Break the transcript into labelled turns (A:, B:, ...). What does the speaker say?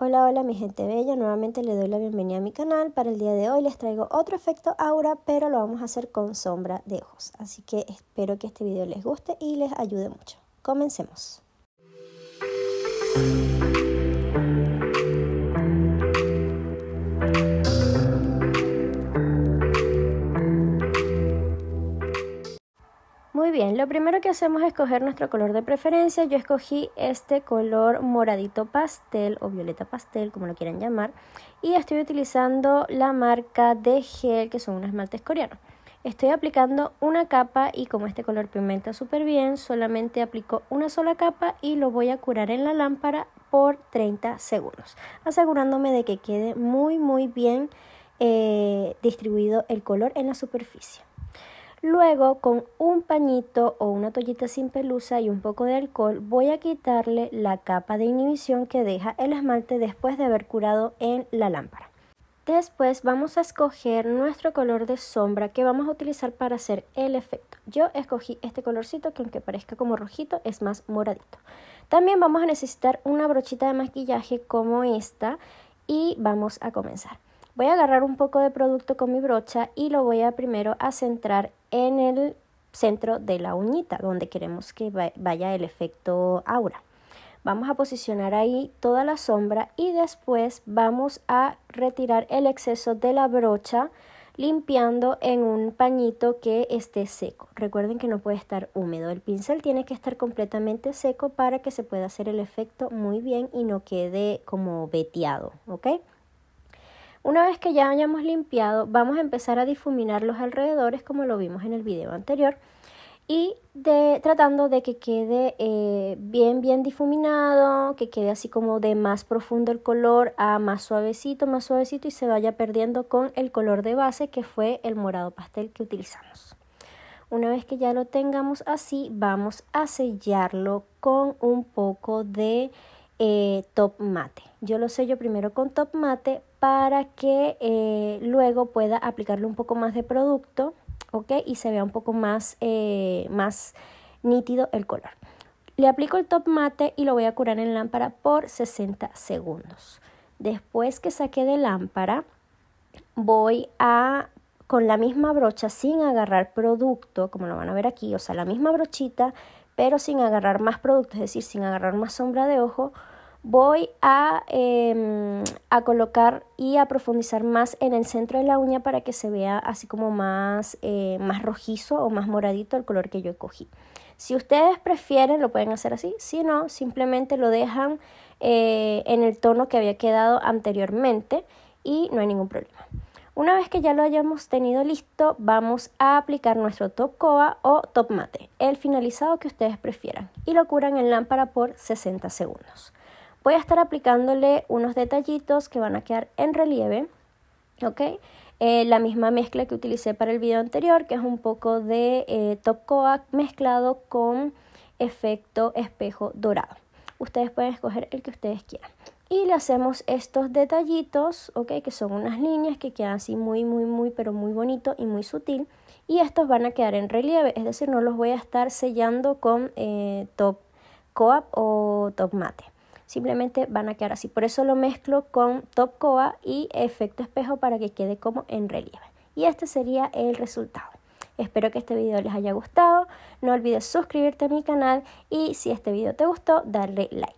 A: Hola, hola mi gente bella, nuevamente le doy la bienvenida a mi canal. Para el día de hoy les traigo otro efecto aura, pero lo vamos a hacer con sombra de ojos. Así que espero que este video les guste y les ayude mucho. Comencemos. bien, lo primero que hacemos es escoger nuestro color de preferencia. Yo escogí este color moradito pastel o violeta pastel, como lo quieran llamar. Y estoy utilizando la marca de gel, que son unos esmaltes coreanos. Estoy aplicando una capa y como este color pigmenta súper bien, solamente aplico una sola capa y lo voy a curar en la lámpara por 30 segundos, asegurándome de que quede muy muy bien eh, distribuido el color en la superficie. Luego, con un pañito o una toallita sin pelusa y un poco de alcohol, voy a quitarle la capa de inhibición que deja el esmalte después de haber curado en la lámpara. Después vamos a escoger nuestro color de sombra que vamos a utilizar para hacer el efecto. Yo escogí este colorcito que aunque parezca como rojito es más moradito. También vamos a necesitar una brochita de maquillaje como esta y vamos a comenzar. Voy a agarrar un poco de producto con mi brocha y lo voy a primero a centrar en el centro de la uñita, donde queremos que vaya el efecto aura. Vamos a posicionar ahí toda la sombra y después vamos a retirar el exceso de la brocha limpiando en un pañito que esté seco. Recuerden que no puede estar húmedo. El pincel tiene que estar completamente seco para que se pueda hacer el efecto muy bien y no quede como veteado, ¿ok? Una vez que ya hayamos limpiado, vamos a empezar a difuminar los alrededores como lo vimos en el video anterior y tratando de que quede eh, bien, bien difuminado, que quede así como de más profundo el color a más suavecito, más suavecito y se vaya perdiendo con el color de base que fue el morado pastel que utilizamos. Una vez que ya lo tengamos así, vamos a sellarlo con un poco de eh, top mate. Yo lo sello primero con top mate para que eh, luego pueda aplicarle un poco más de producto, ¿ok? Y se vea un poco más, eh, más nítido el color. Le aplico el top mate y lo voy a curar en lámpara por 60 segundos. Después que saque de lámpara, voy a con la misma brocha sin agarrar producto, como lo van a ver aquí, o sea, la misma brochita pero sin agarrar más producto, es decir, sin agarrar más sombra de ojo, voy em, a, colocar y a profundizar más en el centro de la uña para que se vea así como más, eh, más rojizo o más moradito el color que yo cogí. Si ustedes prefieren, lo pueden hacer así. Si no, simplemente lo dejan eh, en el tono que había quedado anteriormente y no hay ningún problema. Una vez que ya lo hayamos tenido listo, vamos a aplicar nuestro top coa o top mate, el finalizado que ustedes prefieran, y lo curan en lámpara por 60 segundos. Voy a estar aplicándole unos detallitos que van a quedar en relieve, ¿ok? Eh, la misma mezcla que utilicé para el video anterior, que es un poco de eh, top coa mezclado con efecto espejo dorado. Ustedes pueden escoger el que ustedes quieran y le hacemos estos detallitos, ¿ok? Que son unas líneas que quedan así muy, muy, muy, pero muy bonito y muy sutil. Y estos van a quedar en relieve, es decir, no los voy a estar sellando con eh, top op o top mate. Simplemente van a quedar así. Por eso lo mezclo con top coa y efecto espejo para que quede como en relieve. Y este sería el resultado. Espero que este video les haya gustado. No olvides suscribirte a mi canal y si este video te gustó, darle like.